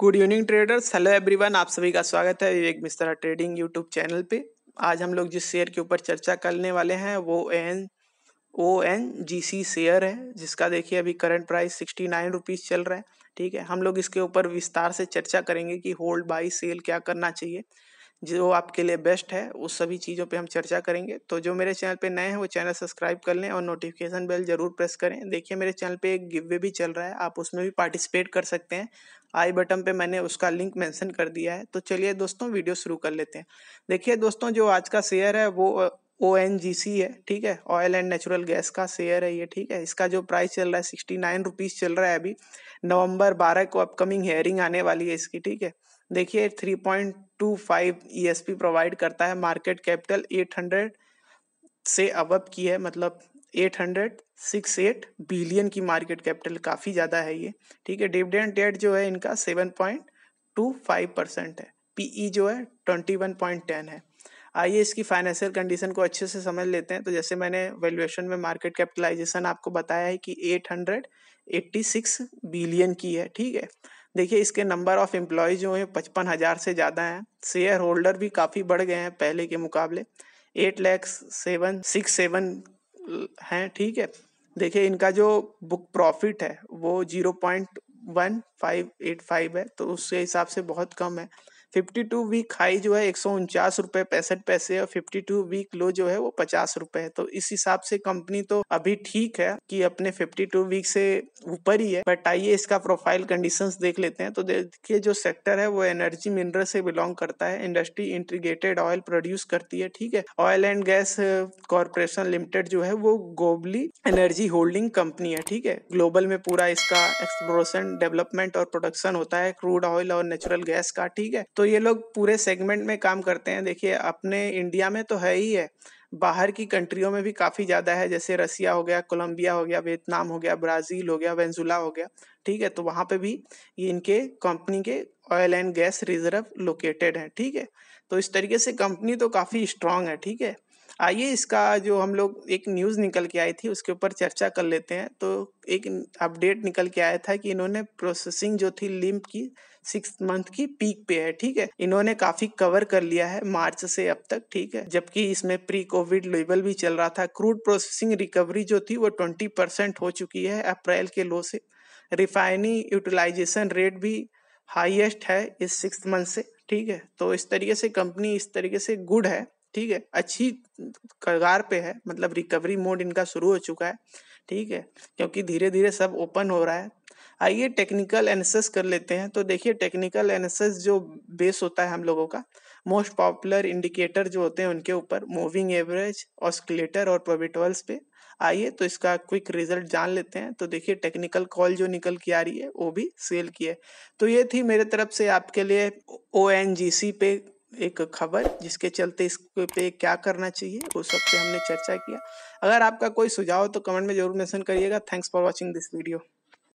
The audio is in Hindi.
good evening traders hello everyone आप सभी का स्वागत है Vivek Mishra trading YouTube channel पे आज हम लोग जिस शेयर के ऊपर चर्चा करने वाले हैं वो N O N G C share है जिसका देखिए अभी current price sixty nine rupees चल रहा है ठीक है हम लोग इसके ऊपर विस्तार से चर्चा करेंगे कि होल्ड बाई सेल क्या करना चाहिए जो आपके लिए बेस्ट है उस सभी चीज़ों पे हम चर्चा करेंगे तो जो मेरे चैनल पे नए हैं वो चैनल सब्सक्राइब कर लें और नोटिफिकेशन बेल जरूर प्रेस करें देखिए मेरे चैनल पे एक गिवे भी चल रहा है आप उसमें भी पार्टिसिपेट कर सकते हैं आई बटन पे मैंने उसका लिंक मेंशन कर दिया है तो चलिए दोस्तों वीडियो शुरू कर लेते हैं देखिए दोस्तों जो आज का शेयर है वो ओ एन जी सी है ठीक है ऑयल एंड नेचुरल गैस का शेयर है ये ठीक है इसका जो प्राइस चल रहा है सिक्सटी नाइन रुपीज़ चल रहा है अभी नवंबर बारह को अपकमिंग हेयरिंग आने वाली है इसकी ठीक है देखिए three point two five E S P provide करता है मार्केट कैपिटल एट हंड्रेड से अबब की है मतलब eight hundred six eight billion की मार्केट कैपिटल काफ़ी ज़्यादा है ये ठीक है डिविडेंड डेट जो है इनका seven point two five percent है पीई e जो है ट्वेंटी वन पॉइंट टेन है आइए इसकी फाइनेंशियल कंडीशन को अच्छे से समझ लेते हैं तो जैसे मैंने वैल्यूएशन में मार्केट कैपिटलाइजेशन आपको बताया है कि 886 बिलियन की है ठीक है देखिए इसके नंबर ऑफ एम्प्लॉय जो हैं पचपन हज़ार से ज़्यादा हैं शेयर होल्डर भी काफ़ी बढ़ गए हैं पहले के मुकाबले eight lakhs seven six seven हैं ठीक है देखिए इनका जो बुक प्रॉफिट है वो zero point one five eight five है तो उसके हिसाब से बहुत कम है फिफ्टी टू वीक हाई जो है एक सौ उनचास रुपए पैंसठ पैसे और फिफ्टी टू वीक लो जो है वो पचास रुपए है तो इस हिसाब से कंपनी तो अभी ठीक है कि अपने फिफ्टी टू वीक से ऊपर ही है बट आइए इसका प्रोफाइल कंडीशंस देख लेते हैं तो देखिए जो सेक्टर है वो एनर्जी मिनरल से बिलोंग करता है इंडस्ट्री इंटीग्रेटेड ऑयल प्रोड्यूस करती है ठीक है oil and gas corporation limited जो है वो ग्लोबली एनर्जी होल्डिंग कंपनी है ठीक है ग्लोबल में पूरा इसका एक्सप्लोरेशन डेवलपमेंट और प्रोडक्शन होता है क्रूड ऑयल और नेचुरल गैस का ठीक है तो ये लोग पूरे सेगमेंट में काम करते हैं देखिए अपने इंडिया में तो है ही है बाहर की कंट्रियों में भी काफ़ी ज़्यादा है जैसे रसिया हो गया कोलंबिया हो गया वियतनाम हो गया ब्राज़ील हो गया वेंजुला हो गया ठीक है तो वहाँ पे भी ये इनके कंपनी के oil and gas reserve located हैं ठीक है तो इस तरीके से कंपनी तो काफ़ी स्ट्रांग है ठीक है आइए इसका जो हम लोग एक न्यूज़ निकल के आई थी उसके ऊपर चर्चा कर लेते हैं तो एक अपडेट निकल के आया था कि इन्होंने प्रोसेसिंग जो थी लिम्प की सिक्स मंथ की पीक पे है ठीक है इन्होंने काफी कवर कर लिया है मार्च से अब तक ठीक है जबकि इसमें प्री कोविड लेवल भी चल रहा था क्रूड प्रोसेसिंग रिकवरी जो थी वो ट्वेंटी परसेंट हो चुकी है अप्रैल के लो से रिफाइनी यूटिलाइजेशन रेट भी हाईएस्ट है इस सिक्स मंथ से ठीक है तो इस तरीके से कंपनी इस तरीके से गुड है ठीक है अच्छी कगार पे है मतलब रिकवरी मोड इनका शुरू हो चुका है ठीक है क्योंकि धीरे धीरे सब ओपन हो रहा है आइए टेक्निकल एनालिसिस कर लेते हैं तो देखिए टेक्निकल एनालिसिस जो बेस होता है हम लोगों का मोस्ट पॉपुलर इंडिकेटर जो होते हैं उनके ऊपर मूविंग एवरेज ऑस्किलेटर और प्रोबिटवल्स पे आइए तो इसका क्विक रिजल्ट जान लेते हैं तो देखिए टेक्निकल कॉल जो निकल के आ रही है वो भी सेल की है तो ये थी मेरे तरफ से आपके लिए ओ पे एक खबर जिसके चलते इस पे क्या करना चाहिए वो सब पे हमने चर्चा किया अगर आपका कोई सुझाव हो तो कमेंट में जरूर मेंशन करिएगा thanks for watching this video